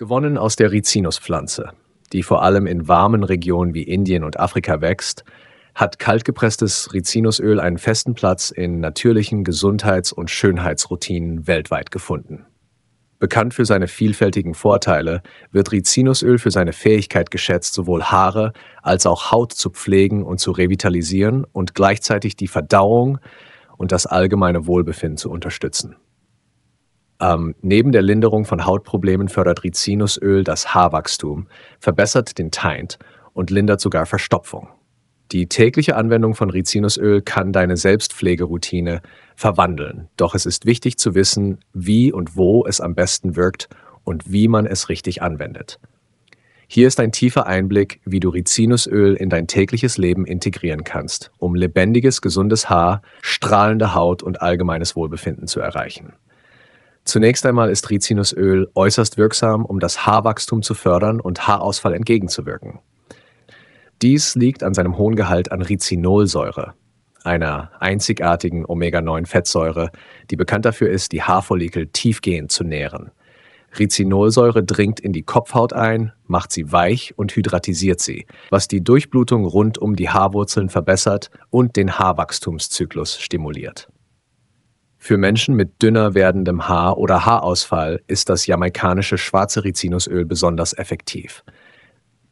Gewonnen aus der Rizinuspflanze, die vor allem in warmen Regionen wie Indien und Afrika wächst, hat kaltgepresstes Rizinusöl einen festen Platz in natürlichen Gesundheits- und Schönheitsroutinen weltweit gefunden. Bekannt für seine vielfältigen Vorteile, wird Rizinusöl für seine Fähigkeit geschätzt, sowohl Haare als auch Haut zu pflegen und zu revitalisieren und gleichzeitig die Verdauung und das allgemeine Wohlbefinden zu unterstützen. Ähm, neben der Linderung von Hautproblemen fördert Rizinusöl das Haarwachstum, verbessert den Teint und lindert sogar Verstopfung. Die tägliche Anwendung von Rizinusöl kann deine Selbstpflegeroutine verwandeln, doch es ist wichtig zu wissen, wie und wo es am besten wirkt und wie man es richtig anwendet. Hier ist ein tiefer Einblick, wie du Rizinusöl in dein tägliches Leben integrieren kannst, um lebendiges, gesundes Haar, strahlende Haut und allgemeines Wohlbefinden zu erreichen. Zunächst einmal ist Rizinusöl äußerst wirksam, um das Haarwachstum zu fördern und Haarausfall entgegenzuwirken. Dies liegt an seinem hohen Gehalt an Rizinolsäure, einer einzigartigen Omega-9-Fettsäure, die bekannt dafür ist, die Haarfollikel tiefgehend zu nähren. Rizinolsäure dringt in die Kopfhaut ein, macht sie weich und hydratisiert sie, was die Durchblutung rund um die Haarwurzeln verbessert und den Haarwachstumszyklus stimuliert. Für Menschen mit dünner werdendem Haar oder Haarausfall ist das jamaikanische schwarze Rizinusöl besonders effektiv.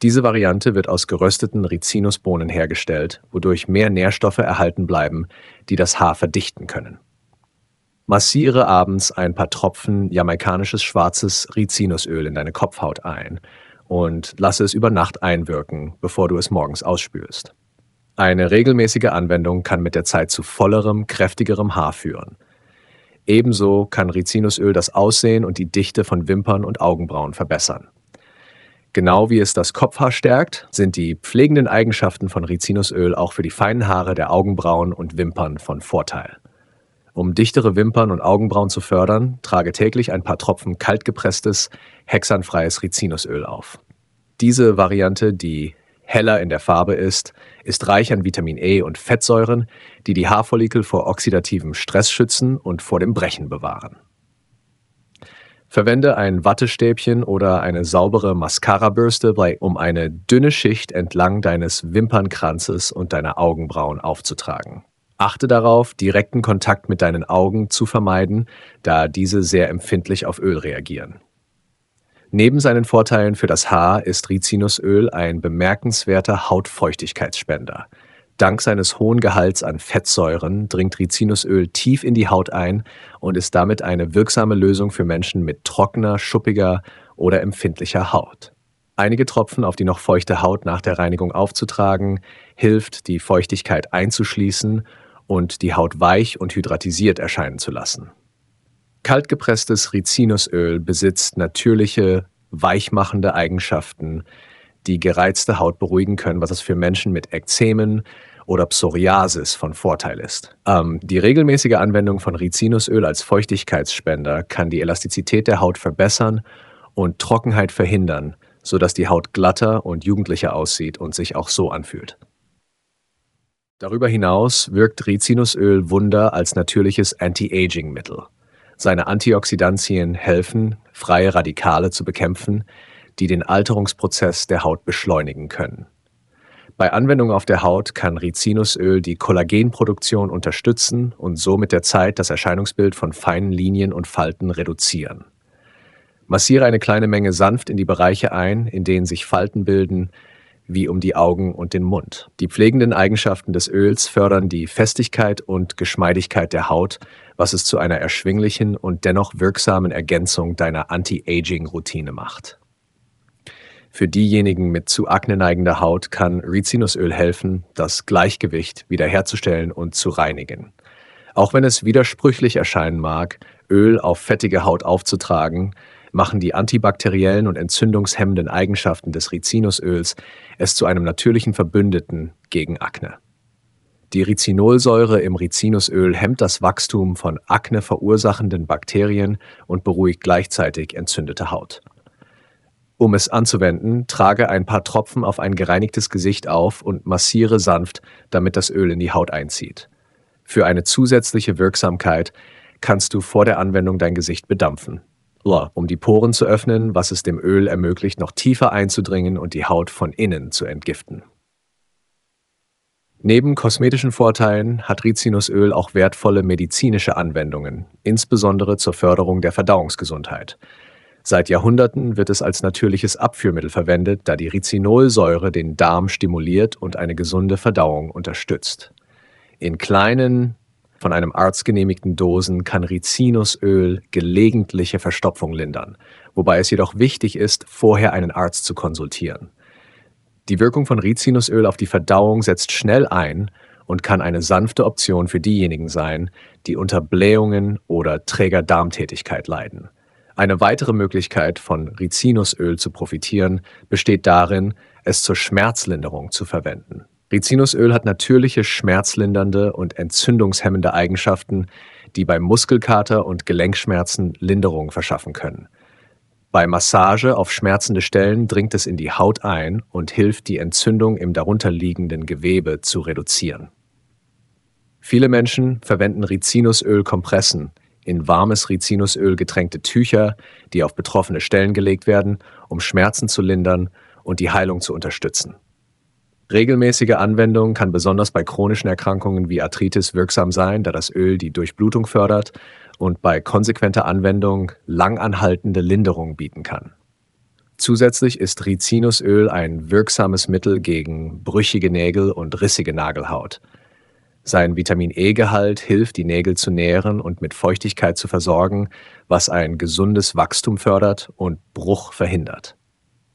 Diese Variante wird aus gerösteten Rizinusbohnen hergestellt, wodurch mehr Nährstoffe erhalten bleiben, die das Haar verdichten können. Massiere abends ein paar Tropfen jamaikanisches schwarzes Rizinusöl in deine Kopfhaut ein und lasse es über Nacht einwirken, bevor du es morgens ausspülst. Eine regelmäßige Anwendung kann mit der Zeit zu vollerem, kräftigerem Haar führen – Ebenso kann Rizinusöl das Aussehen und die Dichte von Wimpern und Augenbrauen verbessern. Genau wie es das Kopfhaar stärkt, sind die pflegenden Eigenschaften von Rizinusöl auch für die feinen Haare der Augenbrauen und Wimpern von Vorteil. Um dichtere Wimpern und Augenbrauen zu fördern, trage täglich ein paar Tropfen kaltgepresstes, hexanfreies Rizinusöl auf. Diese Variante, die heller in der Farbe ist, ist reich an Vitamin E und Fettsäuren, die die Haarfollikel vor oxidativem Stress schützen und vor dem Brechen bewahren. Verwende ein Wattestäbchen oder eine saubere Mascara-Bürste, um eine dünne Schicht entlang deines Wimpernkranzes und deiner Augenbrauen aufzutragen. Achte darauf, direkten Kontakt mit deinen Augen zu vermeiden, da diese sehr empfindlich auf Öl reagieren. Neben seinen Vorteilen für das Haar ist Rizinusöl ein bemerkenswerter Hautfeuchtigkeitsspender. Dank seines hohen Gehalts an Fettsäuren dringt Rizinusöl tief in die Haut ein und ist damit eine wirksame Lösung für Menschen mit trockener, schuppiger oder empfindlicher Haut. Einige Tropfen auf die noch feuchte Haut nach der Reinigung aufzutragen, hilft, die Feuchtigkeit einzuschließen und die Haut weich und hydratisiert erscheinen zu lassen. Kaltgepresstes Rizinusöl besitzt natürliche, weichmachende Eigenschaften, die gereizte Haut beruhigen können, was es für Menschen mit Ekzemen oder Psoriasis von Vorteil ist. Ähm, die regelmäßige Anwendung von Rizinusöl als Feuchtigkeitsspender kann die Elastizität der Haut verbessern und Trockenheit verhindern, sodass die Haut glatter und jugendlicher aussieht und sich auch so anfühlt. Darüber hinaus wirkt Rizinusöl Wunder als natürliches Anti-Aging-Mittel. Seine Antioxidantien helfen, freie Radikale zu bekämpfen, die den Alterungsprozess der Haut beschleunigen können. Bei Anwendung auf der Haut kann Rizinusöl die Kollagenproduktion unterstützen und so mit der Zeit das Erscheinungsbild von feinen Linien und Falten reduzieren. Massiere eine kleine Menge sanft in die Bereiche ein, in denen sich Falten bilden, wie um die Augen und den Mund. Die pflegenden Eigenschaften des Öls fördern die Festigkeit und Geschmeidigkeit der Haut, was es zu einer erschwinglichen und dennoch wirksamen Ergänzung deiner Anti-Aging-Routine macht. Für diejenigen mit zu Akne neigender Haut kann Rizinusöl helfen, das Gleichgewicht wiederherzustellen und zu reinigen. Auch wenn es widersprüchlich erscheinen mag, Öl auf fettige Haut aufzutragen, machen die antibakteriellen und entzündungshemmenden Eigenschaften des Rizinusöls es zu einem natürlichen Verbündeten gegen Akne. Die Rizinolsäure im Rizinusöl hemmt das Wachstum von Akne verursachenden Bakterien und beruhigt gleichzeitig entzündete Haut. Um es anzuwenden, trage ein paar Tropfen auf ein gereinigtes Gesicht auf und massiere sanft, damit das Öl in die Haut einzieht. Für eine zusätzliche Wirksamkeit kannst du vor der Anwendung dein Gesicht bedampfen, um die Poren zu öffnen, was es dem Öl ermöglicht, noch tiefer einzudringen und die Haut von innen zu entgiften. Neben kosmetischen Vorteilen hat Rizinusöl auch wertvolle medizinische Anwendungen, insbesondere zur Förderung der Verdauungsgesundheit. Seit Jahrhunderten wird es als natürliches Abführmittel verwendet, da die Rizinolsäure den Darm stimuliert und eine gesunde Verdauung unterstützt. In kleinen, von einem Arzt genehmigten Dosen kann Rizinusöl gelegentliche Verstopfung lindern, wobei es jedoch wichtig ist, vorher einen Arzt zu konsultieren. Die Wirkung von Rizinusöl auf die Verdauung setzt schnell ein und kann eine sanfte Option für diejenigen sein, die unter Blähungen oder träger Darmtätigkeit leiden. Eine weitere Möglichkeit, von Rizinusöl zu profitieren, besteht darin, es zur Schmerzlinderung zu verwenden. Rizinusöl hat natürliche schmerzlindernde und entzündungshemmende Eigenschaften, die bei Muskelkater und Gelenkschmerzen Linderung verschaffen können. Bei Massage auf schmerzende Stellen dringt es in die Haut ein und hilft, die Entzündung im darunterliegenden Gewebe zu reduzieren. Viele Menschen verwenden Rizinusölkompressen in warmes Rizinusöl getränkte Tücher, die auf betroffene Stellen gelegt werden, um Schmerzen zu lindern und die Heilung zu unterstützen. Regelmäßige Anwendung kann besonders bei chronischen Erkrankungen wie Arthritis wirksam sein, da das Öl die Durchblutung fördert und bei konsequenter Anwendung langanhaltende Linderung bieten kann. Zusätzlich ist Rizinusöl ein wirksames Mittel gegen brüchige Nägel und rissige Nagelhaut. Sein Vitamin E-Gehalt hilft, die Nägel zu nähren und mit Feuchtigkeit zu versorgen, was ein gesundes Wachstum fördert und Bruch verhindert.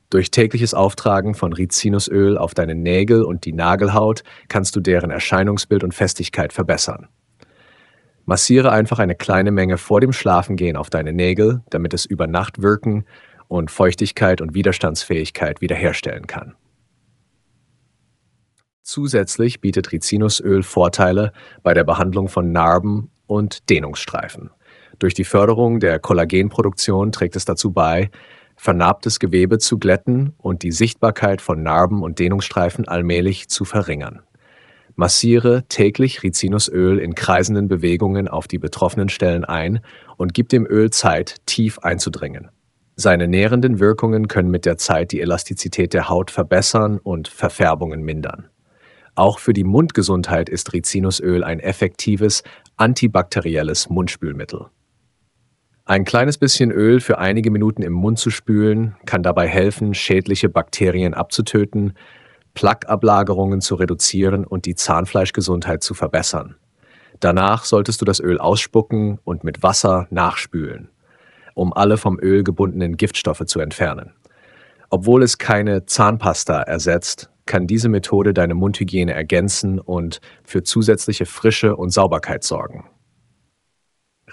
Durch tägliches Auftragen von Rizinusöl auf deine Nägel und die Nagelhaut kannst du deren Erscheinungsbild und Festigkeit verbessern. Massiere einfach eine kleine Menge vor dem Schlafengehen auf deine Nägel, damit es über Nacht wirken und Feuchtigkeit und Widerstandsfähigkeit wiederherstellen kann. Zusätzlich bietet Rizinusöl Vorteile bei der Behandlung von Narben und Dehnungsstreifen. Durch die Förderung der Kollagenproduktion trägt es dazu bei, vernarbtes Gewebe zu glätten und die Sichtbarkeit von Narben und Dehnungsstreifen allmählich zu verringern. Massiere täglich Rizinusöl in kreisenden Bewegungen auf die betroffenen Stellen ein und gib dem Öl Zeit, tief einzudringen. Seine nährenden Wirkungen können mit der Zeit die Elastizität der Haut verbessern und Verfärbungen mindern. Auch für die Mundgesundheit ist Rizinusöl ein effektives, antibakterielles Mundspülmittel. Ein kleines bisschen Öl für einige Minuten im Mund zu spülen kann dabei helfen, schädliche Bakterien abzutöten, Plaque-Ablagerungen zu reduzieren und die Zahnfleischgesundheit zu verbessern. Danach solltest du das Öl ausspucken und mit Wasser nachspülen, um alle vom Öl gebundenen Giftstoffe zu entfernen. Obwohl es keine Zahnpasta ersetzt, kann diese Methode deine Mundhygiene ergänzen und für zusätzliche Frische und Sauberkeit sorgen.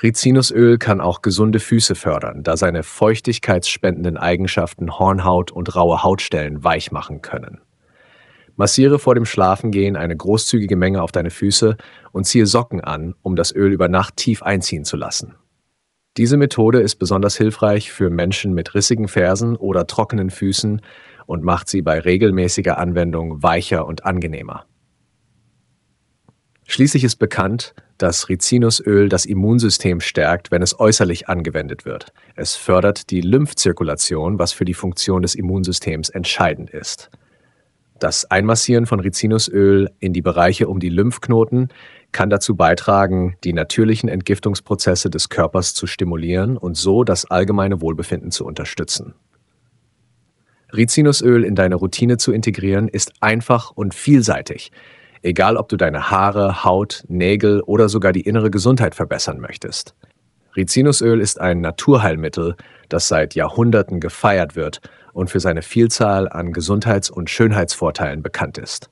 Rizinusöl kann auch gesunde Füße fördern, da seine feuchtigkeitsspendenden Eigenschaften Hornhaut und raue Hautstellen weich machen können. Massiere vor dem Schlafengehen eine großzügige Menge auf deine Füße und ziehe Socken an, um das Öl über Nacht tief einziehen zu lassen. Diese Methode ist besonders hilfreich für Menschen mit rissigen Fersen oder trockenen Füßen und macht sie bei regelmäßiger Anwendung weicher und angenehmer. Schließlich ist bekannt, dass Rizinusöl das Immunsystem stärkt, wenn es äußerlich angewendet wird. Es fördert die Lymphzirkulation, was für die Funktion des Immunsystems entscheidend ist. Das Einmassieren von Rizinusöl in die Bereiche um die Lymphknoten kann dazu beitragen, die natürlichen Entgiftungsprozesse des Körpers zu stimulieren und so das allgemeine Wohlbefinden zu unterstützen. Rizinusöl in deine Routine zu integrieren ist einfach und vielseitig, egal ob du deine Haare, Haut, Nägel oder sogar die innere Gesundheit verbessern möchtest. Rizinusöl ist ein Naturheilmittel, das seit Jahrhunderten gefeiert wird und für seine Vielzahl an Gesundheits- und Schönheitsvorteilen bekannt ist.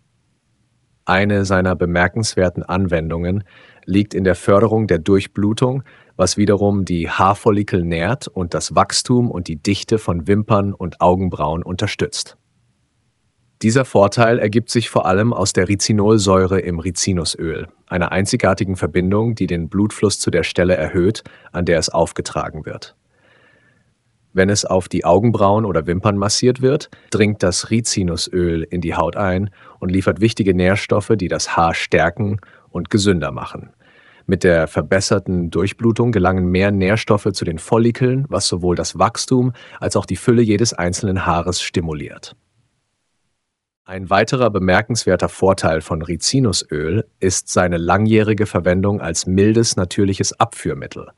Eine seiner bemerkenswerten Anwendungen liegt in der Förderung der Durchblutung, was wiederum die Haarfollikel nährt und das Wachstum und die Dichte von Wimpern und Augenbrauen unterstützt. Dieser Vorteil ergibt sich vor allem aus der Rizinolsäure im Rizinusöl, einer einzigartigen Verbindung, die den Blutfluss zu der Stelle erhöht, an der es aufgetragen wird. Wenn es auf die Augenbrauen oder Wimpern massiert wird, dringt das Rizinusöl in die Haut ein und liefert wichtige Nährstoffe, die das Haar stärken und gesünder machen. Mit der verbesserten Durchblutung gelangen mehr Nährstoffe zu den Follikeln, was sowohl das Wachstum als auch die Fülle jedes einzelnen Haares stimuliert. Ein weiterer bemerkenswerter Vorteil von Rizinusöl ist seine langjährige Verwendung als mildes natürliches Abführmittel.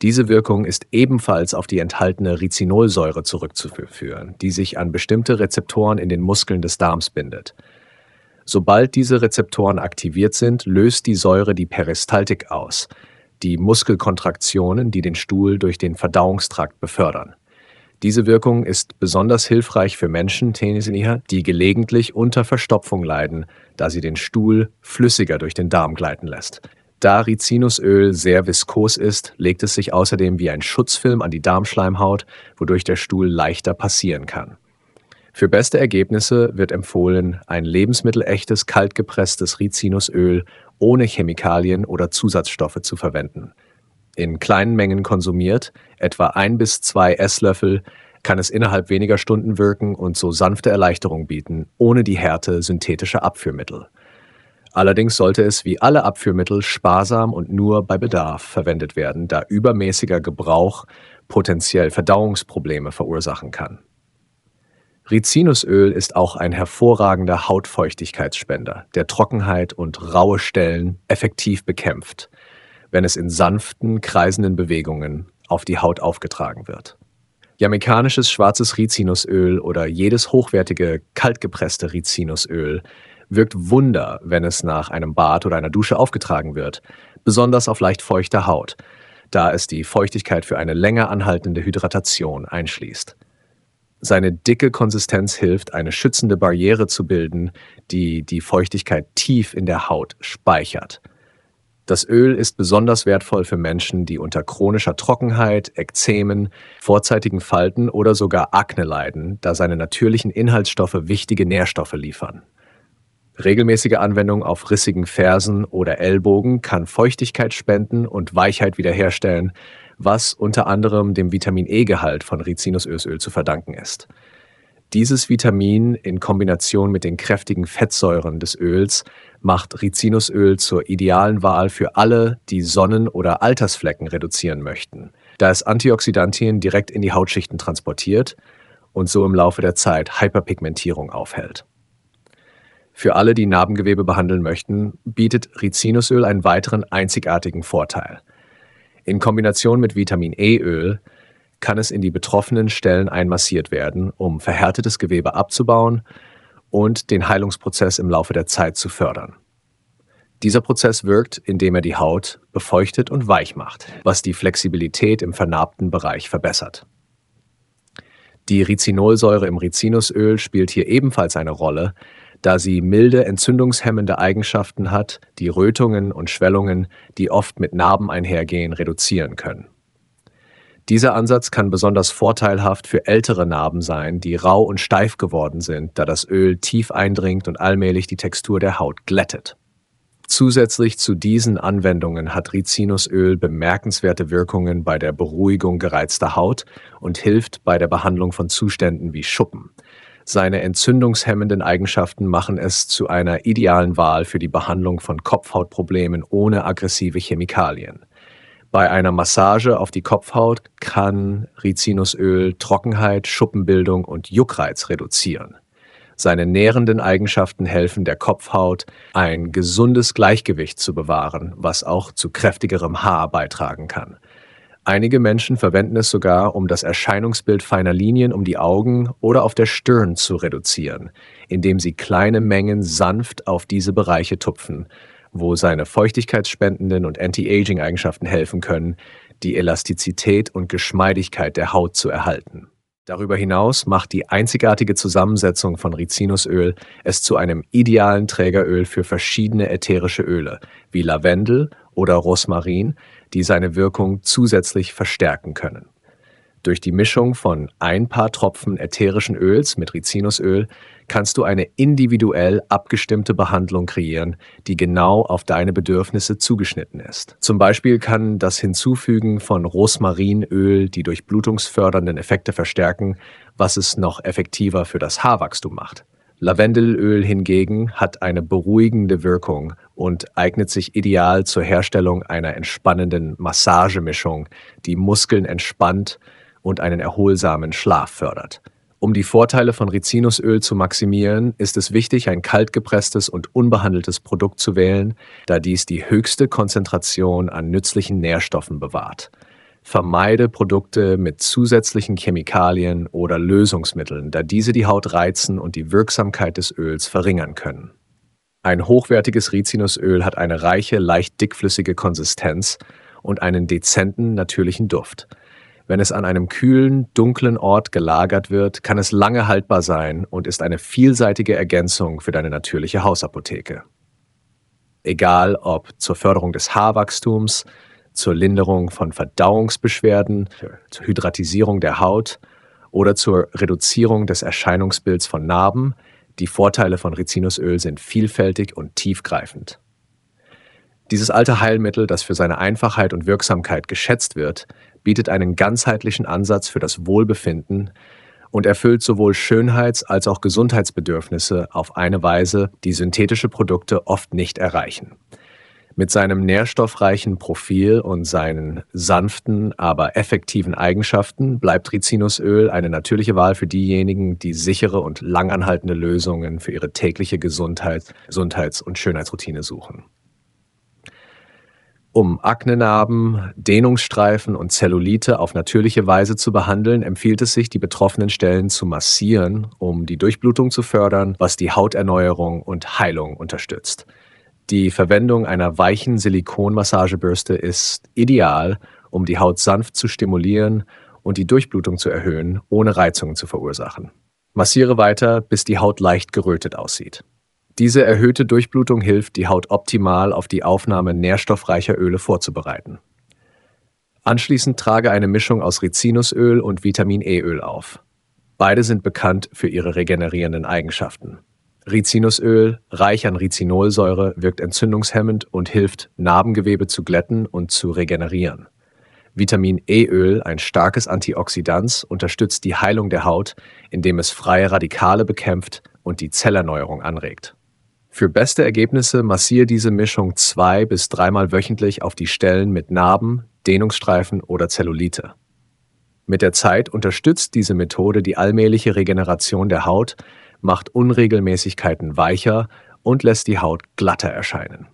Diese Wirkung ist ebenfalls auf die enthaltene Rizinolsäure zurückzuführen, die sich an bestimmte Rezeptoren in den Muskeln des Darms bindet. Sobald diese Rezeptoren aktiviert sind, löst die Säure die Peristaltik aus, die Muskelkontraktionen, die den Stuhl durch den Verdauungstrakt befördern diese Wirkung ist besonders hilfreich für Menschen, die gelegentlich unter Verstopfung leiden, da sie den Stuhl flüssiger durch den Darm gleiten lässt. Da Rizinusöl sehr viskos ist, legt es sich außerdem wie ein Schutzfilm an die Darmschleimhaut, wodurch der Stuhl leichter passieren kann. Für beste Ergebnisse wird empfohlen, ein lebensmittelechtes kaltgepresstes Rizinusöl ohne Chemikalien oder Zusatzstoffe zu verwenden in kleinen Mengen konsumiert, etwa ein bis zwei Esslöffel, kann es innerhalb weniger Stunden wirken und so sanfte Erleichterung bieten, ohne die Härte synthetischer Abführmittel. Allerdings sollte es wie alle Abführmittel sparsam und nur bei Bedarf verwendet werden, da übermäßiger Gebrauch potenziell Verdauungsprobleme verursachen kann. Rizinusöl ist auch ein hervorragender Hautfeuchtigkeitsspender, der Trockenheit und raue Stellen effektiv bekämpft wenn es in sanften, kreisenden Bewegungen auf die Haut aufgetragen wird. Jamaikanisches schwarzes Rizinusöl oder jedes hochwertige, kaltgepresste Rizinusöl wirkt Wunder, wenn es nach einem Bad oder einer Dusche aufgetragen wird, besonders auf leicht feuchter Haut, da es die Feuchtigkeit für eine länger anhaltende Hydratation einschließt. Seine dicke Konsistenz hilft, eine schützende Barriere zu bilden, die die Feuchtigkeit tief in der Haut speichert. Das Öl ist besonders wertvoll für Menschen, die unter chronischer Trockenheit, Ekzemen, vorzeitigen Falten oder sogar Akne leiden, da seine natürlichen Inhaltsstoffe wichtige Nährstoffe liefern. Regelmäßige Anwendung auf rissigen Fersen oder Ellbogen kann Feuchtigkeit spenden und Weichheit wiederherstellen, was unter anderem dem Vitamin E-Gehalt von Rizinusösöl zu verdanken ist. Dieses Vitamin in Kombination mit den kräftigen Fettsäuren des Öls macht Rizinusöl zur idealen Wahl für alle, die Sonnen- oder Altersflecken reduzieren möchten, da es Antioxidantien direkt in die Hautschichten transportiert und so im Laufe der Zeit Hyperpigmentierung aufhält. Für alle, die Narbengewebe behandeln möchten, bietet Rizinusöl einen weiteren einzigartigen Vorteil. In Kombination mit Vitamin E-Öl kann es in die betroffenen Stellen einmassiert werden, um verhärtetes Gewebe abzubauen und den Heilungsprozess im Laufe der Zeit zu fördern. Dieser Prozess wirkt, indem er die Haut befeuchtet und weich macht, was die Flexibilität im vernarbten Bereich verbessert. Die Rizinolsäure im Rizinusöl spielt hier ebenfalls eine Rolle, da sie milde entzündungshemmende Eigenschaften hat, die Rötungen und Schwellungen, die oft mit Narben einhergehen, reduzieren können. Dieser Ansatz kann besonders vorteilhaft für ältere Narben sein, die rau und steif geworden sind, da das Öl tief eindringt und allmählich die Textur der Haut glättet. Zusätzlich zu diesen Anwendungen hat Rizinusöl bemerkenswerte Wirkungen bei der Beruhigung gereizter Haut und hilft bei der Behandlung von Zuständen wie Schuppen. Seine entzündungshemmenden Eigenschaften machen es zu einer idealen Wahl für die Behandlung von Kopfhautproblemen ohne aggressive Chemikalien. Bei einer Massage auf die Kopfhaut kann Rizinusöl Trockenheit, Schuppenbildung und Juckreiz reduzieren. Seine nährenden Eigenschaften helfen der Kopfhaut, ein gesundes Gleichgewicht zu bewahren, was auch zu kräftigerem Haar beitragen kann. Einige Menschen verwenden es sogar, um das Erscheinungsbild feiner Linien um die Augen oder auf der Stirn zu reduzieren, indem sie kleine Mengen sanft auf diese Bereiche tupfen wo seine feuchtigkeitsspendenden und Anti-Aging-Eigenschaften helfen können, die Elastizität und Geschmeidigkeit der Haut zu erhalten. Darüber hinaus macht die einzigartige Zusammensetzung von Rizinusöl es zu einem idealen Trägeröl für verschiedene ätherische Öle wie Lavendel oder Rosmarin, die seine Wirkung zusätzlich verstärken können. Durch die Mischung von ein paar Tropfen ätherischen Öls mit Rizinusöl kannst du eine individuell abgestimmte Behandlung kreieren, die genau auf deine Bedürfnisse zugeschnitten ist. Zum Beispiel kann das Hinzufügen von Rosmarinöl die durchblutungsfördernden Effekte verstärken, was es noch effektiver für das Haarwachstum macht. Lavendelöl hingegen hat eine beruhigende Wirkung und eignet sich ideal zur Herstellung einer entspannenden Massagemischung, die Muskeln entspannt und einen erholsamen Schlaf fördert. Um die Vorteile von Rizinusöl zu maximieren, ist es wichtig, ein kaltgepresstes und unbehandeltes Produkt zu wählen, da dies die höchste Konzentration an nützlichen Nährstoffen bewahrt. Vermeide Produkte mit zusätzlichen Chemikalien oder Lösungsmitteln, da diese die Haut reizen und die Wirksamkeit des Öls verringern können. Ein hochwertiges Rizinusöl hat eine reiche, leicht dickflüssige Konsistenz und einen dezenten, natürlichen Duft. Wenn es an einem kühlen, dunklen Ort gelagert wird, kann es lange haltbar sein und ist eine vielseitige Ergänzung für deine natürliche Hausapotheke. Egal ob zur Förderung des Haarwachstums, zur Linderung von Verdauungsbeschwerden, zur Hydratisierung der Haut oder zur Reduzierung des Erscheinungsbilds von Narben, die Vorteile von Rizinusöl sind vielfältig und tiefgreifend. Dieses alte Heilmittel, das für seine Einfachheit und Wirksamkeit geschätzt wird, bietet einen ganzheitlichen Ansatz für das Wohlbefinden und erfüllt sowohl Schönheits- als auch Gesundheitsbedürfnisse auf eine Weise, die synthetische Produkte oft nicht erreichen. Mit seinem nährstoffreichen Profil und seinen sanften, aber effektiven Eigenschaften bleibt Rizinusöl eine natürliche Wahl für diejenigen, die sichere und langanhaltende Lösungen für ihre tägliche Gesundheit, Gesundheits- und Schönheitsroutine suchen. Um Aknenarben, Dehnungsstreifen und Zellulite auf natürliche Weise zu behandeln, empfiehlt es sich, die betroffenen Stellen zu massieren, um die Durchblutung zu fördern, was die Hauterneuerung und Heilung unterstützt. Die Verwendung einer weichen Silikonmassagebürste ist ideal, um die Haut sanft zu stimulieren und die Durchblutung zu erhöhen, ohne Reizungen zu verursachen. Massiere weiter, bis die Haut leicht gerötet aussieht. Diese erhöhte Durchblutung hilft, die Haut optimal auf die Aufnahme nährstoffreicher Öle vorzubereiten. Anschließend trage eine Mischung aus Rizinusöl und Vitamin E-Öl auf. Beide sind bekannt für ihre regenerierenden Eigenschaften. Rizinusöl, reich an Rizinolsäure, wirkt entzündungshemmend und hilft, Narbengewebe zu glätten und zu regenerieren. Vitamin E-Öl, ein starkes Antioxidans, unterstützt die Heilung der Haut, indem es freie Radikale bekämpft und die Zellerneuerung anregt. Für beste Ergebnisse massiere diese Mischung zwei- bis dreimal wöchentlich auf die Stellen mit Narben, Dehnungsstreifen oder Zellulite. Mit der Zeit unterstützt diese Methode die allmähliche Regeneration der Haut, macht Unregelmäßigkeiten weicher und lässt die Haut glatter erscheinen.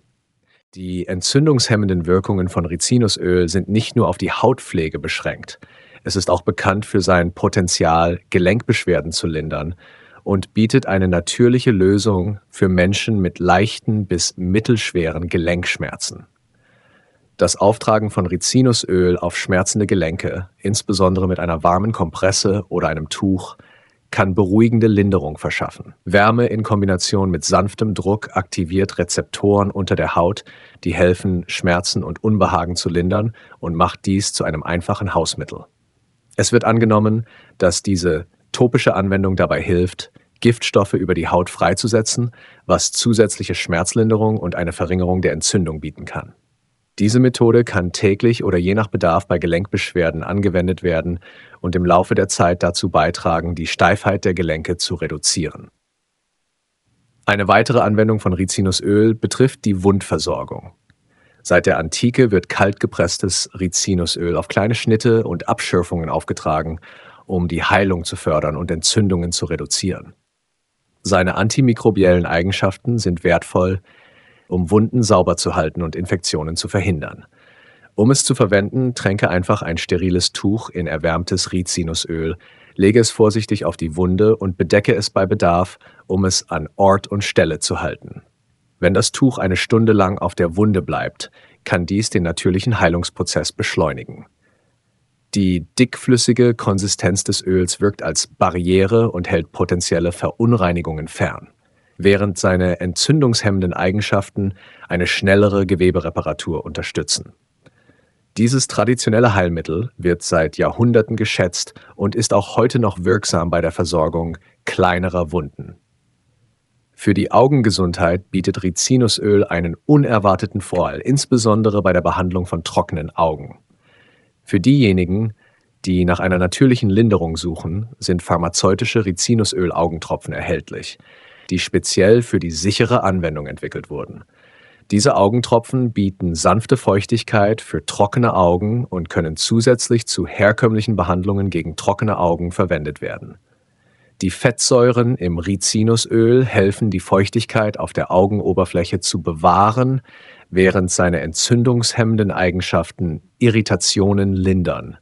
Die entzündungshemmenden Wirkungen von Rizinusöl sind nicht nur auf die Hautpflege beschränkt. Es ist auch bekannt für sein Potenzial, Gelenkbeschwerden zu lindern und bietet eine natürliche Lösung für Menschen mit leichten bis mittelschweren Gelenkschmerzen. Das Auftragen von Rizinusöl auf schmerzende Gelenke, insbesondere mit einer warmen Kompresse oder einem Tuch, kann beruhigende Linderung verschaffen. Wärme in Kombination mit sanftem Druck aktiviert Rezeptoren unter der Haut, die helfen, Schmerzen und Unbehagen zu lindern und macht dies zu einem einfachen Hausmittel. Es wird angenommen, dass diese topische Anwendung dabei hilft, Giftstoffe über die Haut freizusetzen, was zusätzliche Schmerzlinderung und eine Verringerung der Entzündung bieten kann. Diese Methode kann täglich oder je nach Bedarf bei Gelenkbeschwerden angewendet werden und im Laufe der Zeit dazu beitragen, die Steifheit der Gelenke zu reduzieren. Eine weitere Anwendung von Rizinusöl betrifft die Wundversorgung. Seit der Antike wird kaltgepresstes Rizinusöl auf kleine Schnitte und Abschürfungen aufgetragen um die Heilung zu fördern und Entzündungen zu reduzieren. Seine antimikrobiellen Eigenschaften sind wertvoll, um Wunden sauber zu halten und Infektionen zu verhindern. Um es zu verwenden, tränke einfach ein steriles Tuch in erwärmtes Rizinusöl, lege es vorsichtig auf die Wunde und bedecke es bei Bedarf, um es an Ort und Stelle zu halten. Wenn das Tuch eine Stunde lang auf der Wunde bleibt, kann dies den natürlichen Heilungsprozess beschleunigen. Die dickflüssige Konsistenz des Öls wirkt als Barriere und hält potenzielle Verunreinigungen fern, während seine entzündungshemmenden Eigenschaften eine schnellere Gewebereparatur unterstützen. Dieses traditionelle Heilmittel wird seit Jahrhunderten geschätzt und ist auch heute noch wirksam bei der Versorgung kleinerer Wunden. Für die Augengesundheit bietet Rizinusöl einen unerwarteten Vorteil, insbesondere bei der Behandlung von trockenen Augen. Für diejenigen, die nach einer natürlichen Linderung suchen, sind pharmazeutische Rizinusöl-Augentropfen erhältlich, die speziell für die sichere Anwendung entwickelt wurden. Diese Augentropfen bieten sanfte Feuchtigkeit für trockene Augen und können zusätzlich zu herkömmlichen Behandlungen gegen trockene Augen verwendet werden. Die Fettsäuren im Rizinusöl helfen, die Feuchtigkeit auf der Augenoberfläche zu bewahren, während seine entzündungshemmenden Eigenschaften Irritationen lindern,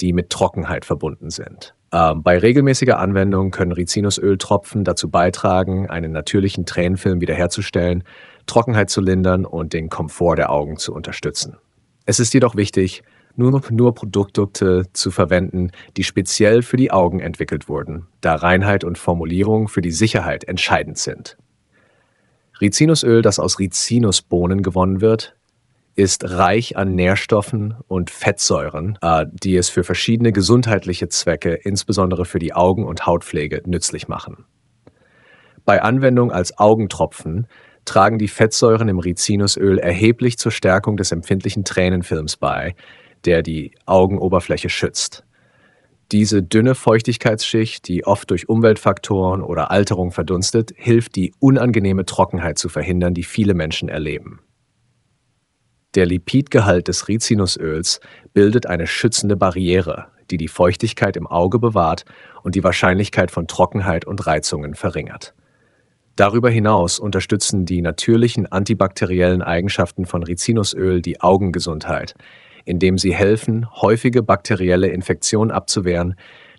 die mit Trockenheit verbunden sind. Ähm, bei regelmäßiger Anwendung können Rizinusöltropfen dazu beitragen, einen natürlichen Tränenfilm wiederherzustellen, Trockenheit zu lindern und den Komfort der Augen zu unterstützen. Es ist jedoch wichtig, nur, nur Produkte zu verwenden, die speziell für die Augen entwickelt wurden, da Reinheit und Formulierung für die Sicherheit entscheidend sind. Rizinusöl, das aus Rizinusbohnen gewonnen wird, ist reich an Nährstoffen und Fettsäuren, äh, die es für verschiedene gesundheitliche Zwecke, insbesondere für die Augen- und Hautpflege, nützlich machen. Bei Anwendung als Augentropfen tragen die Fettsäuren im Rizinusöl erheblich zur Stärkung des empfindlichen Tränenfilms bei, der die Augenoberfläche schützt. Diese dünne Feuchtigkeitsschicht, die oft durch Umweltfaktoren oder Alterung verdunstet, hilft, die unangenehme Trockenheit zu verhindern, die viele Menschen erleben. Der Lipidgehalt des Rizinusöls bildet eine schützende Barriere, die die Feuchtigkeit im Auge bewahrt und die Wahrscheinlichkeit von Trockenheit und Reizungen verringert. Darüber hinaus unterstützen die natürlichen antibakteriellen Eigenschaften von Rizinusöl die Augengesundheit, indem sie helfen, häufige bakterielle Infektionen abzuwehren,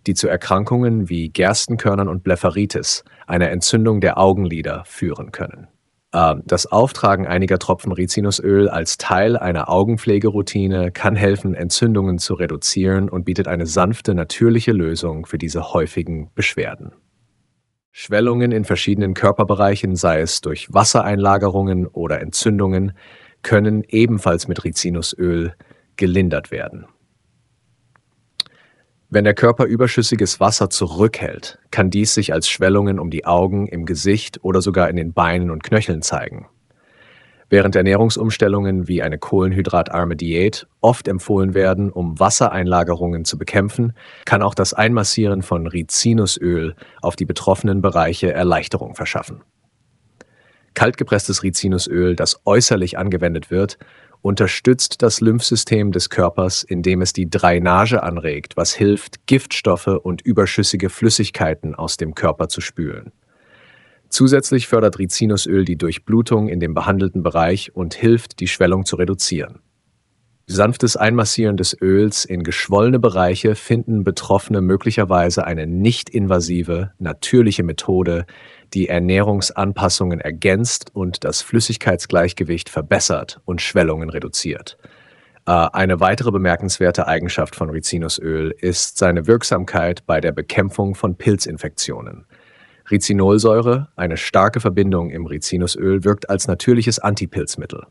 die zu Erkrankungen wie Gerstenkörnern und Blepharitis, einer Entzündung der Augenlider, führen können. Ähm, das Auftragen einiger Tropfen Rizinusöl als Teil einer Augenpflegeroutine kann helfen, Entzündungen zu reduzieren und bietet eine sanfte, natürliche Lösung für diese häufigen Beschwerden. Schwellungen in verschiedenen Körperbereichen, sei es durch Wassereinlagerungen oder Entzündungen, können ebenfalls mit Rizinusöl gelindert werden. Wenn der Körper überschüssiges Wasser zurückhält, kann dies sich als Schwellungen um die Augen, im Gesicht oder sogar in den Beinen und Knöcheln zeigen. Während Ernährungsumstellungen wie eine kohlenhydratarme Diät oft empfohlen werden, um Wassereinlagerungen zu bekämpfen, kann auch das Einmassieren von Rizinusöl auf die betroffenen Bereiche Erleichterung verschaffen. Kaltgepresstes Rizinusöl, das äußerlich angewendet wird, unterstützt das Lymphsystem des Körpers, indem es die Drainage anregt, was hilft, Giftstoffe und überschüssige Flüssigkeiten aus dem Körper zu spülen. Zusätzlich fördert Rizinusöl die Durchblutung in dem behandelten Bereich und hilft, die Schwellung zu reduzieren. Sanftes Einmassieren des Öls in geschwollene Bereiche finden Betroffene möglicherweise eine nicht invasive, natürliche Methode, die Ernährungsanpassungen ergänzt und das Flüssigkeitsgleichgewicht verbessert und Schwellungen reduziert. Äh, eine weitere bemerkenswerte Eigenschaft von Rizinusöl ist seine Wirksamkeit bei der Bekämpfung von Pilzinfektionen. Rizinolsäure, eine starke Verbindung im Rizinusöl, wirkt als natürliches Antipilzmittel.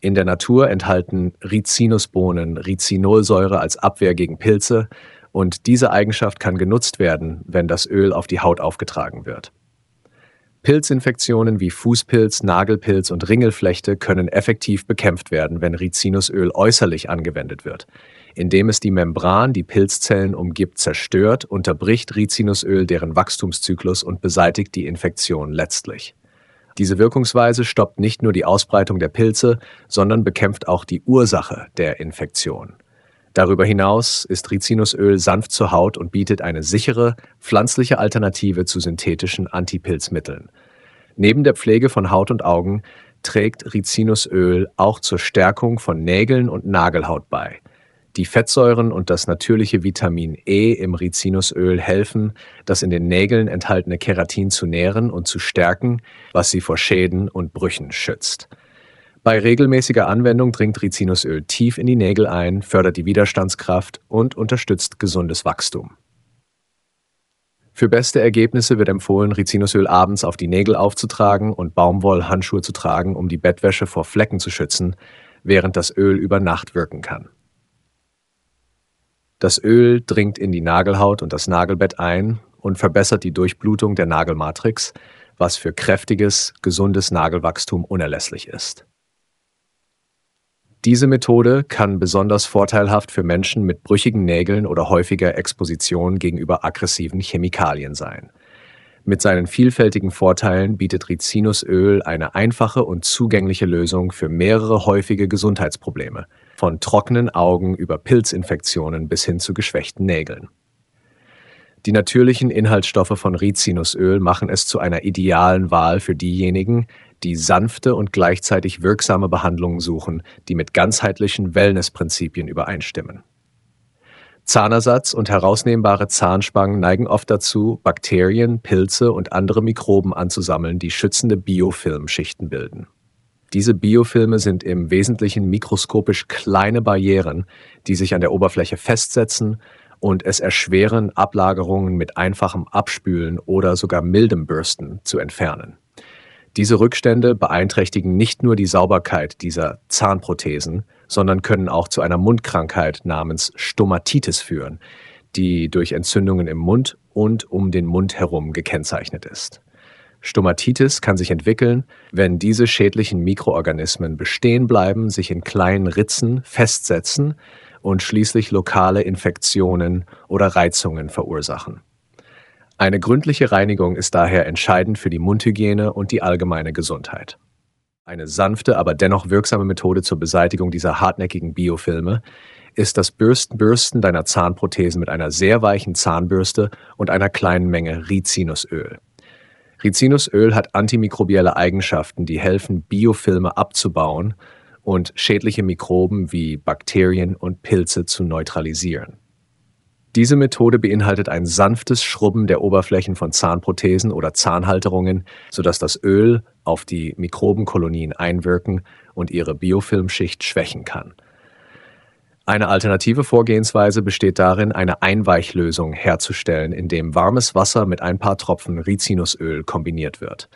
In der Natur enthalten Rizinusbohnen Rizinolsäure als Abwehr gegen Pilze und diese Eigenschaft kann genutzt werden, wenn das Öl auf die Haut aufgetragen wird. Pilzinfektionen wie Fußpilz, Nagelpilz und Ringelflechte können effektiv bekämpft werden, wenn Rizinusöl äußerlich angewendet wird. Indem es die Membran, die Pilzzellen umgibt, zerstört, unterbricht Rizinusöl deren Wachstumszyklus und beseitigt die Infektion letztlich. Diese Wirkungsweise stoppt nicht nur die Ausbreitung der Pilze, sondern bekämpft auch die Ursache der Infektion. Darüber hinaus ist Rizinusöl sanft zur Haut und bietet eine sichere, pflanzliche Alternative zu synthetischen Antipilzmitteln. Neben der Pflege von Haut und Augen trägt Rizinusöl auch zur Stärkung von Nägeln und Nagelhaut bei. Die Fettsäuren und das natürliche Vitamin E im Rizinusöl helfen, das in den Nägeln enthaltene Keratin zu nähren und zu stärken, was sie vor Schäden und Brüchen schützt. Bei regelmäßiger Anwendung dringt Rizinusöl tief in die Nägel ein, fördert die Widerstandskraft und unterstützt gesundes Wachstum. Für beste Ergebnisse wird empfohlen, Rizinusöl abends auf die Nägel aufzutragen und Baumwollhandschuhe zu tragen, um die Bettwäsche vor Flecken zu schützen, während das Öl über Nacht wirken kann. Das Öl dringt in die Nagelhaut und das Nagelbett ein und verbessert die Durchblutung der Nagelmatrix, was für kräftiges, gesundes Nagelwachstum unerlässlich ist. Diese Methode kann besonders vorteilhaft für Menschen mit brüchigen Nägeln oder häufiger Exposition gegenüber aggressiven Chemikalien sein. Mit seinen vielfältigen Vorteilen bietet Rizinusöl eine einfache und zugängliche Lösung für mehrere häufige Gesundheitsprobleme, von trockenen Augen über Pilzinfektionen bis hin zu geschwächten Nägeln. Die natürlichen Inhaltsstoffe von Rizinusöl machen es zu einer idealen Wahl für diejenigen, die sanfte und gleichzeitig wirksame Behandlungen suchen, die mit ganzheitlichen Wellnessprinzipien übereinstimmen. Zahnersatz und herausnehmbare Zahnspangen neigen oft dazu, Bakterien, Pilze und andere Mikroben anzusammeln, die schützende Biofilmschichten bilden. Diese Biofilme sind im Wesentlichen mikroskopisch kleine Barrieren, die sich an der Oberfläche festsetzen und es erschweren, Ablagerungen mit einfachem Abspülen oder sogar mildem Bürsten zu entfernen. Diese Rückstände beeinträchtigen nicht nur die Sauberkeit dieser Zahnprothesen, sondern können auch zu einer Mundkrankheit namens Stomatitis führen, die durch Entzündungen im Mund und um den Mund herum gekennzeichnet ist. Stomatitis kann sich entwickeln, wenn diese schädlichen Mikroorganismen bestehen bleiben, sich in kleinen Ritzen festsetzen und schließlich lokale Infektionen oder Reizungen verursachen. Eine gründliche Reinigung ist daher entscheidend für die Mundhygiene und die allgemeine Gesundheit. Eine sanfte, aber dennoch wirksame Methode zur Beseitigung dieser hartnäckigen Biofilme ist das Bürstenbürsten deiner Zahnprothesen mit einer sehr weichen Zahnbürste und einer kleinen Menge Rizinusöl. Rizinusöl hat antimikrobielle Eigenschaften, die helfen, Biofilme abzubauen und schädliche Mikroben wie Bakterien und Pilze zu neutralisieren. Diese Methode beinhaltet ein sanftes Schrubben der Oberflächen von Zahnprothesen oder Zahnhalterungen, sodass das Öl auf die Mikrobenkolonien einwirken und ihre Biofilmschicht schwächen kann. Eine alternative Vorgehensweise besteht darin, eine Einweichlösung herzustellen, indem warmes Wasser mit ein paar Tropfen Rizinusöl kombiniert wird.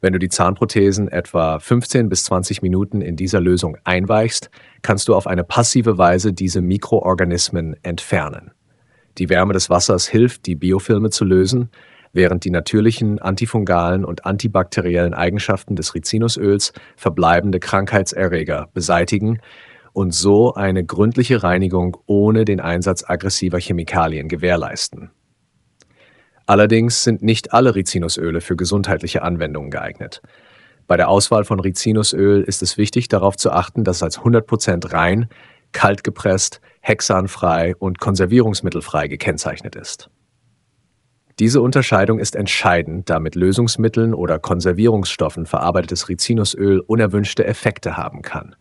Wenn du die Zahnprothesen etwa 15 bis 20 Minuten in dieser Lösung einweichst, kannst du auf eine passive Weise diese Mikroorganismen entfernen. Die Wärme des Wassers hilft, die Biofilme zu lösen, während die natürlichen antifungalen und antibakteriellen Eigenschaften des Rizinusöls verbleibende Krankheitserreger beseitigen und so eine gründliche Reinigung ohne den Einsatz aggressiver Chemikalien gewährleisten. Allerdings sind nicht alle Rizinusöle für gesundheitliche Anwendungen geeignet. Bei der Auswahl von Rizinusöl ist es wichtig, darauf zu achten, dass es als 100% rein, kaltgepresst, hexanfrei und konservierungsmittelfrei gekennzeichnet ist. Diese Unterscheidung ist entscheidend, da mit Lösungsmitteln oder Konservierungsstoffen verarbeitetes Rizinusöl unerwünschte Effekte haben kann.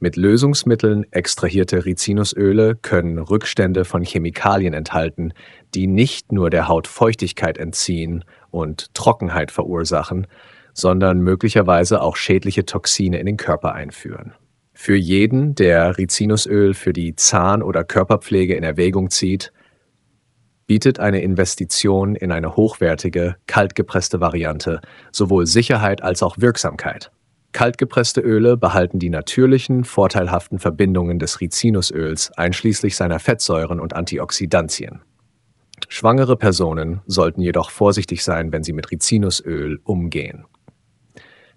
Mit Lösungsmitteln extrahierte Rizinusöle können Rückstände von Chemikalien enthalten, die nicht nur der Haut Feuchtigkeit entziehen und Trockenheit verursachen, sondern möglicherweise auch schädliche Toxine in den Körper einführen. Für jeden, der Rizinusöl für die Zahn- oder Körperpflege in Erwägung zieht, bietet eine Investition in eine hochwertige, kaltgepresste Variante sowohl Sicherheit als auch Wirksamkeit. Kaltgepresste Öle behalten die natürlichen, vorteilhaften Verbindungen des Rizinusöls einschließlich seiner Fettsäuren und Antioxidantien. Schwangere Personen sollten jedoch vorsichtig sein, wenn sie mit Rizinusöl umgehen.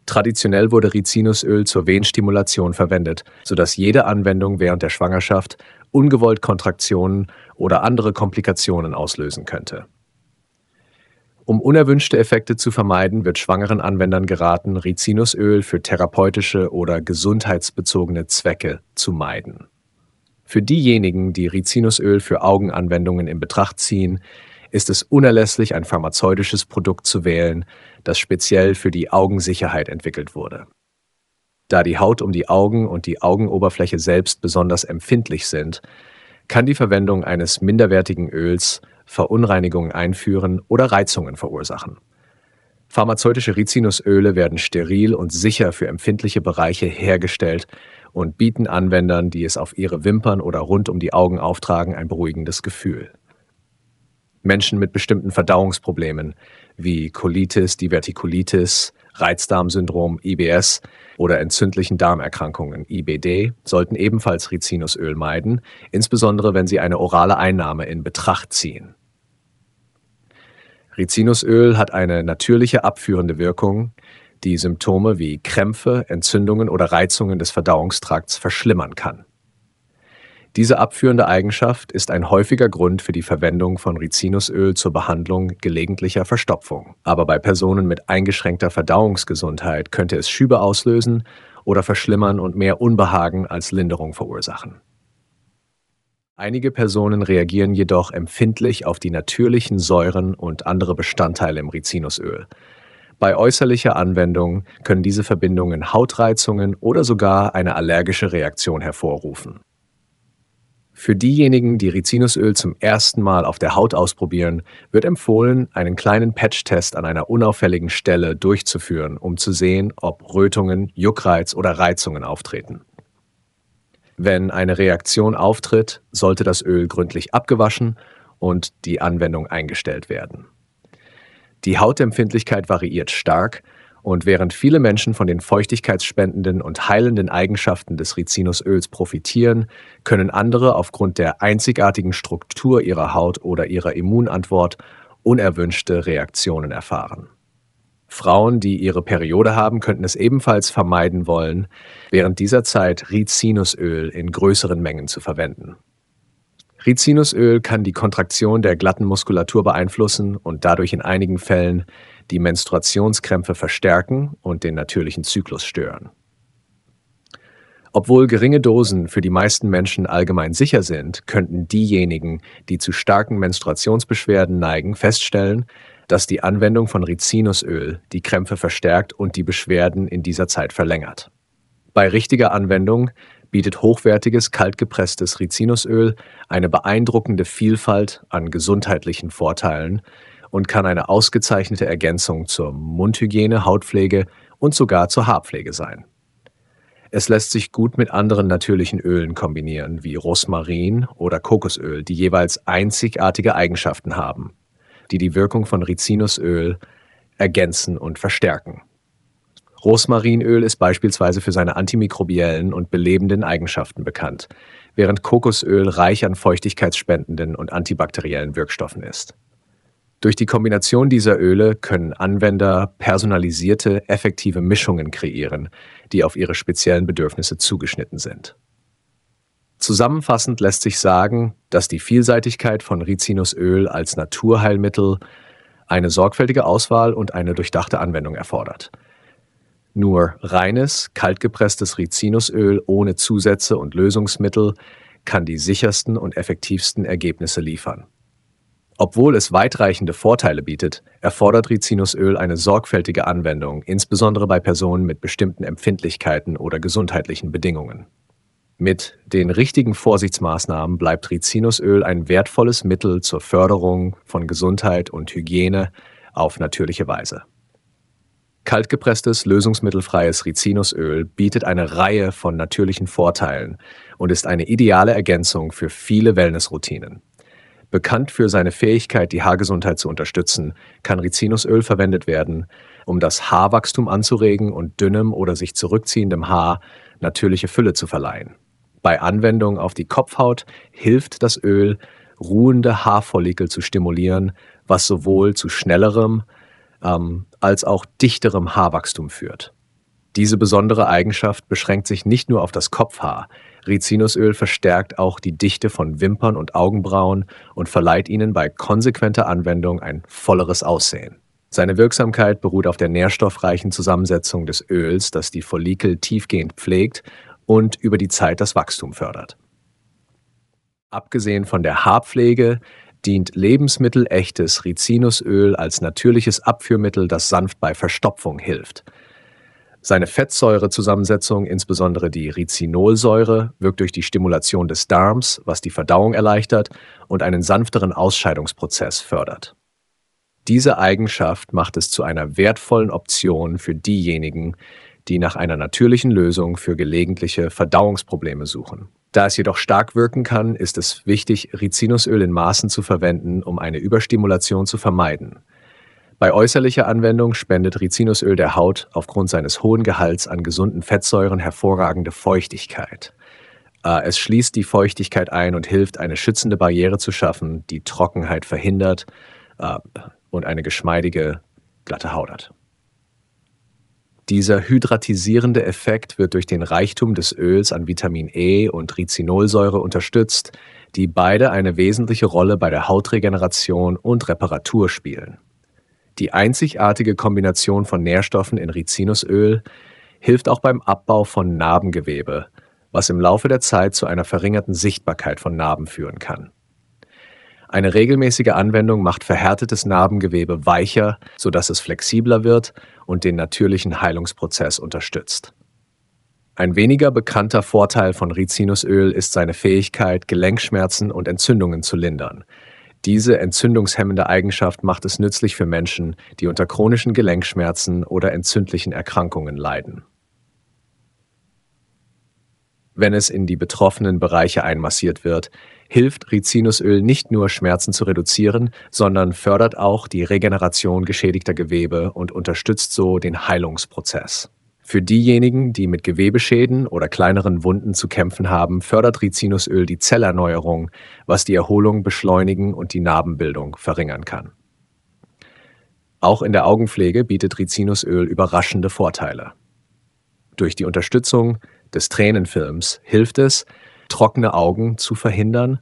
Traditionell wurde Rizinusöl zur Venstimulation verwendet, sodass jede Anwendung während der Schwangerschaft ungewollt Kontraktionen oder andere Komplikationen auslösen könnte. Um unerwünschte Effekte zu vermeiden, wird schwangeren Anwendern geraten, Rizinusöl für therapeutische oder gesundheitsbezogene Zwecke zu meiden. Für diejenigen, die Rizinusöl für Augenanwendungen in Betracht ziehen, ist es unerlässlich, ein pharmazeutisches Produkt zu wählen, das speziell für die Augensicherheit entwickelt wurde. Da die Haut um die Augen und die Augenoberfläche selbst besonders empfindlich sind, kann die Verwendung eines minderwertigen Öls Verunreinigungen einführen oder Reizungen verursachen. Pharmazeutische Rizinusöle werden steril und sicher für empfindliche Bereiche hergestellt und bieten Anwendern, die es auf ihre Wimpern oder rund um die Augen auftragen, ein beruhigendes Gefühl. Menschen mit bestimmten Verdauungsproblemen, wie Colitis, Divertikulitis, Reizdarmsyndrom, IBS oder entzündlichen Darmerkrankungen, IBD, sollten ebenfalls Rizinusöl meiden, insbesondere wenn sie eine orale Einnahme in Betracht ziehen. Rizinusöl hat eine natürliche abführende Wirkung, die Symptome wie Krämpfe, Entzündungen oder Reizungen des Verdauungstrakts verschlimmern kann. Diese abführende Eigenschaft ist ein häufiger Grund für die Verwendung von Rizinusöl zur Behandlung gelegentlicher Verstopfung. Aber bei Personen mit eingeschränkter Verdauungsgesundheit könnte es Schübe auslösen oder verschlimmern und mehr Unbehagen als Linderung verursachen. Einige Personen reagieren jedoch empfindlich auf die natürlichen Säuren und andere Bestandteile im Rizinusöl. Bei äußerlicher Anwendung können diese Verbindungen Hautreizungen oder sogar eine allergische Reaktion hervorrufen. Für diejenigen, die Rizinusöl zum ersten Mal auf der Haut ausprobieren, wird empfohlen, einen kleinen Patch-Test an einer unauffälligen Stelle durchzuführen, um zu sehen, ob Rötungen, Juckreiz oder Reizungen auftreten. Wenn eine Reaktion auftritt, sollte das Öl gründlich abgewaschen und die Anwendung eingestellt werden. Die Hautempfindlichkeit variiert stark, und während viele Menschen von den feuchtigkeitsspendenden und heilenden Eigenschaften des Rizinusöls profitieren, können andere aufgrund der einzigartigen Struktur ihrer Haut oder ihrer Immunantwort unerwünschte Reaktionen erfahren. Frauen, die ihre Periode haben, könnten es ebenfalls vermeiden wollen, während dieser Zeit Rizinusöl in größeren Mengen zu verwenden. Rizinusöl kann die Kontraktion der glatten Muskulatur beeinflussen und dadurch in einigen Fällen die Menstruationskrämpfe verstärken und den natürlichen Zyklus stören. Obwohl geringe Dosen für die meisten Menschen allgemein sicher sind, könnten diejenigen, die zu starken Menstruationsbeschwerden neigen, feststellen, dass die Anwendung von Rizinusöl die Krämpfe verstärkt und die Beschwerden in dieser Zeit verlängert. Bei richtiger Anwendung bietet hochwertiges, kaltgepresstes Rizinusöl eine beeindruckende Vielfalt an gesundheitlichen Vorteilen, und kann eine ausgezeichnete Ergänzung zur Mundhygiene, Hautpflege und sogar zur Haarpflege sein. Es lässt sich gut mit anderen natürlichen Ölen kombinieren, wie Rosmarin oder Kokosöl, die jeweils einzigartige Eigenschaften haben, die die Wirkung von Rizinusöl ergänzen und verstärken. Rosmarinöl ist beispielsweise für seine antimikrobiellen und belebenden Eigenschaften bekannt, während Kokosöl reich an feuchtigkeitsspendenden und antibakteriellen Wirkstoffen ist. Durch die Kombination dieser Öle können Anwender personalisierte, effektive Mischungen kreieren, die auf ihre speziellen Bedürfnisse zugeschnitten sind. Zusammenfassend lässt sich sagen, dass die Vielseitigkeit von Rizinusöl als Naturheilmittel eine sorgfältige Auswahl und eine durchdachte Anwendung erfordert. Nur reines, kaltgepresstes Rizinusöl ohne Zusätze und Lösungsmittel kann die sichersten und effektivsten Ergebnisse liefern. Obwohl es weitreichende Vorteile bietet, erfordert Rizinusöl eine sorgfältige Anwendung, insbesondere bei Personen mit bestimmten Empfindlichkeiten oder gesundheitlichen Bedingungen. Mit den richtigen Vorsichtsmaßnahmen bleibt Rizinusöl ein wertvolles Mittel zur Förderung von Gesundheit und Hygiene auf natürliche Weise. Kaltgepresstes, lösungsmittelfreies Rizinusöl bietet eine Reihe von natürlichen Vorteilen und ist eine ideale Ergänzung für viele Wellnessroutinen. Bekannt für seine Fähigkeit, die Haargesundheit zu unterstützen, kann Rizinusöl verwendet werden, um das Haarwachstum anzuregen und dünnem oder sich zurückziehendem Haar natürliche Fülle zu verleihen. Bei Anwendung auf die Kopfhaut hilft das Öl, ruhende Haarfollikel zu stimulieren, was sowohl zu schnellerem ähm, als auch dichterem Haarwachstum führt. Diese besondere Eigenschaft beschränkt sich nicht nur auf das Kopfhaar, Rizinusöl verstärkt auch die Dichte von Wimpern und Augenbrauen und verleiht ihnen bei konsequenter Anwendung ein volleres Aussehen. Seine Wirksamkeit beruht auf der nährstoffreichen Zusammensetzung des Öls, das die Follikel tiefgehend pflegt und über die Zeit das Wachstum fördert. Abgesehen von der Haarpflege dient lebensmittelechtes Rizinusöl als natürliches Abführmittel, das sanft bei Verstopfung hilft – seine Fettsäurezusammensetzung, insbesondere die Rizinolsäure, wirkt durch die Stimulation des Darms, was die Verdauung erleichtert und einen sanfteren Ausscheidungsprozess fördert. Diese Eigenschaft macht es zu einer wertvollen Option für diejenigen, die nach einer natürlichen Lösung für gelegentliche Verdauungsprobleme suchen. Da es jedoch stark wirken kann, ist es wichtig, Rizinusöl in Maßen zu verwenden, um eine Überstimulation zu vermeiden. Bei äußerlicher Anwendung spendet Rizinusöl der Haut aufgrund seines hohen Gehalts an gesunden Fettsäuren hervorragende Feuchtigkeit. Äh, es schließt die Feuchtigkeit ein und hilft, eine schützende Barriere zu schaffen, die Trockenheit verhindert äh, und eine geschmeidige, glatte Haut hat. Dieser hydratisierende Effekt wird durch den Reichtum des Öls an Vitamin E und Rizinolsäure unterstützt, die beide eine wesentliche Rolle bei der Hautregeneration und Reparatur spielen. Die einzigartige Kombination von Nährstoffen in Rizinusöl hilft auch beim Abbau von Narbengewebe, was im Laufe der Zeit zu einer verringerten Sichtbarkeit von Narben führen kann. Eine regelmäßige Anwendung macht verhärtetes Narbengewebe weicher, sodass es flexibler wird und den natürlichen Heilungsprozess unterstützt. Ein weniger bekannter Vorteil von Rizinusöl ist seine Fähigkeit, Gelenkschmerzen und Entzündungen zu lindern, diese entzündungshemmende Eigenschaft macht es nützlich für Menschen, die unter chronischen Gelenkschmerzen oder entzündlichen Erkrankungen leiden. Wenn es in die betroffenen Bereiche einmassiert wird, hilft Rizinusöl nicht nur Schmerzen zu reduzieren, sondern fördert auch die Regeneration geschädigter Gewebe und unterstützt so den Heilungsprozess. Für diejenigen, die mit Gewebeschäden oder kleineren Wunden zu kämpfen haben, fördert Rizinusöl die Zellerneuerung, was die Erholung beschleunigen und die Narbenbildung verringern kann. Auch in der Augenpflege bietet Rizinusöl überraschende Vorteile. Durch die Unterstützung des Tränenfilms hilft es, trockene Augen zu verhindern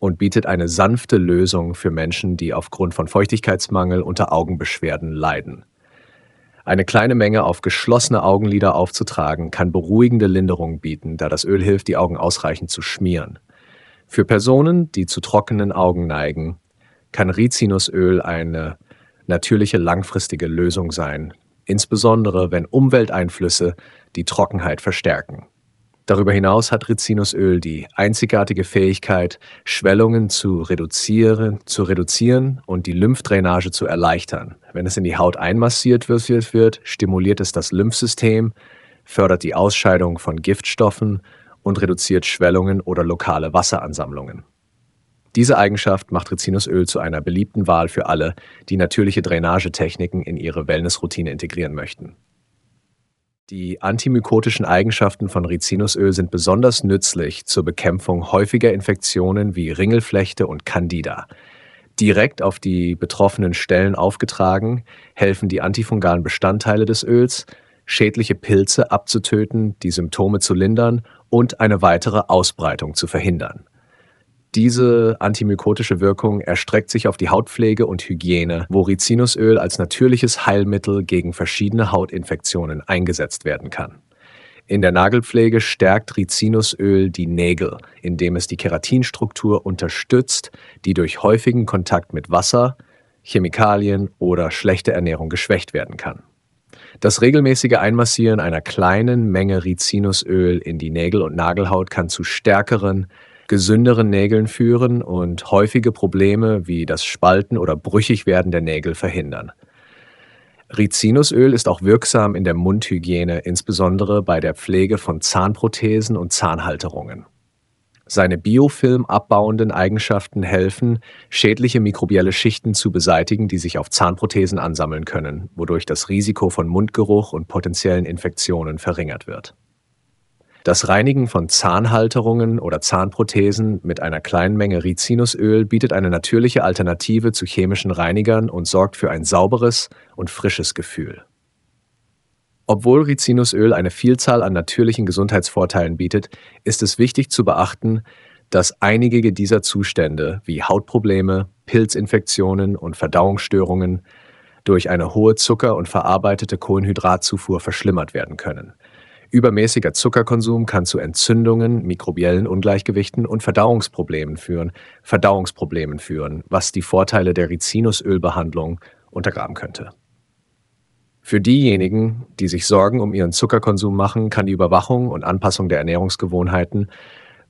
und bietet eine sanfte Lösung für Menschen, die aufgrund von Feuchtigkeitsmangel unter Augenbeschwerden leiden. Eine kleine Menge auf geschlossene Augenlider aufzutragen, kann beruhigende Linderungen bieten, da das Öl hilft, die Augen ausreichend zu schmieren. Für Personen, die zu trockenen Augen neigen, kann Rizinusöl eine natürliche langfristige Lösung sein, insbesondere wenn Umwelteinflüsse die Trockenheit verstärken. Darüber hinaus hat Rizinusöl die einzigartige Fähigkeit, Schwellungen zu reduzieren, zu reduzieren und die Lymphdrainage zu erleichtern. Wenn es in die Haut einmassiert wird, stimuliert es das Lymphsystem, fördert die Ausscheidung von Giftstoffen und reduziert Schwellungen oder lokale Wasseransammlungen. Diese Eigenschaft macht Rizinusöl zu einer beliebten Wahl für alle, die natürliche Drainagetechniken in ihre Wellnessroutine integrieren möchten. Die antimykotischen Eigenschaften von Rizinusöl sind besonders nützlich zur Bekämpfung häufiger Infektionen wie Ringelflechte und Candida. Direkt auf die betroffenen Stellen aufgetragen, helfen die antifungalen Bestandteile des Öls, schädliche Pilze abzutöten, die Symptome zu lindern und eine weitere Ausbreitung zu verhindern. Diese antimykotische Wirkung erstreckt sich auf die Hautpflege und Hygiene, wo Rizinusöl als natürliches Heilmittel gegen verschiedene Hautinfektionen eingesetzt werden kann. In der Nagelpflege stärkt Rizinusöl die Nägel, indem es die Keratinstruktur unterstützt, die durch häufigen Kontakt mit Wasser, Chemikalien oder schlechte Ernährung geschwächt werden kann. Das regelmäßige Einmassieren einer kleinen Menge Rizinusöl in die Nägel und Nagelhaut kann zu stärkeren, gesünderen Nägeln führen und häufige Probleme wie das Spalten oder Brüchigwerden der Nägel verhindern. Rizinusöl ist auch wirksam in der Mundhygiene, insbesondere bei der Pflege von Zahnprothesen und Zahnhalterungen. Seine biofilmabbauenden Eigenschaften helfen, schädliche mikrobielle Schichten zu beseitigen, die sich auf Zahnprothesen ansammeln können, wodurch das Risiko von Mundgeruch und potenziellen Infektionen verringert wird. Das Reinigen von Zahnhalterungen oder Zahnprothesen mit einer kleinen Menge Rizinusöl bietet eine natürliche Alternative zu chemischen Reinigern und sorgt für ein sauberes und frisches Gefühl. Obwohl Rizinusöl eine Vielzahl an natürlichen Gesundheitsvorteilen bietet, ist es wichtig zu beachten, dass einige dieser Zustände wie Hautprobleme, Pilzinfektionen und Verdauungsstörungen durch eine hohe Zucker- und verarbeitete Kohlenhydratzufuhr verschlimmert werden können – Übermäßiger Zuckerkonsum kann zu Entzündungen, mikrobiellen Ungleichgewichten und Verdauungsproblemen führen, Verdauungsproblemen führen, was die Vorteile der Rizinusölbehandlung untergraben könnte. Für diejenigen, die sich Sorgen um ihren Zuckerkonsum machen, kann die Überwachung und Anpassung der Ernährungsgewohnheiten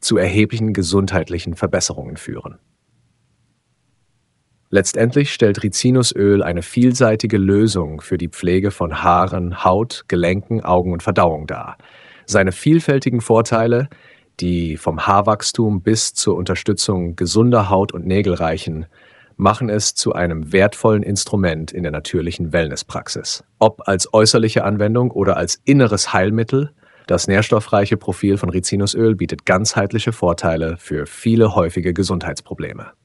zu erheblichen gesundheitlichen Verbesserungen führen. Letztendlich stellt Rizinusöl eine vielseitige Lösung für die Pflege von Haaren, Haut, Gelenken, Augen und Verdauung dar. Seine vielfältigen Vorteile, die vom Haarwachstum bis zur Unterstützung gesunder Haut und Nägel reichen, machen es zu einem wertvollen Instrument in der natürlichen Wellnesspraxis. Ob als äußerliche Anwendung oder als inneres Heilmittel, das nährstoffreiche Profil von Rizinusöl bietet ganzheitliche Vorteile für viele häufige Gesundheitsprobleme.